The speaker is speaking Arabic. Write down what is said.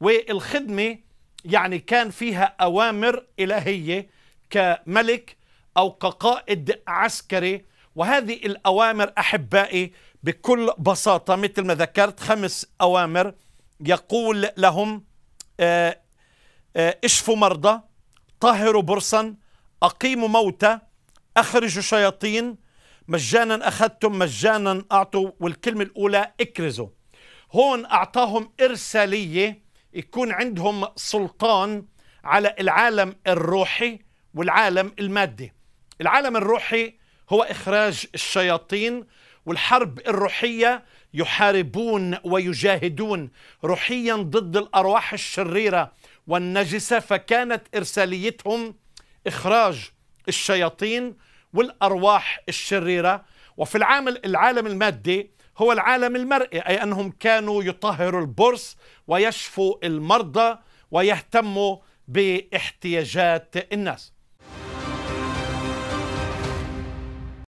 والخدمة يعني كان فيها أوامر إلهية كملك أو كقائد عسكري وهذه الأوامر أحبائي بكل بساطة مثل ما ذكرت خمس أوامر يقول لهم آه، آه، اشفوا مرضى طهروا برصا أقيموا موتى أخرجوا شياطين مجانا أخذتم مجانا أعطوا والكلمة الأولى اكرزوا هون أعطاهم إرسالية يكون عندهم سلطان على العالم الروحي والعالم المادي العالم الروحي هو إخراج الشياطين والحرب الروحية يحاربون ويجاهدون روحيا ضد الأرواح الشريرة والنجسة فكانت إرساليتهم إخراج الشياطين والأرواح الشريرة وفي العالم المادي هو العالم المرئي أي أنهم كانوا يطهروا البرص ويشفوا المرضى ويهتموا باحتياجات الناس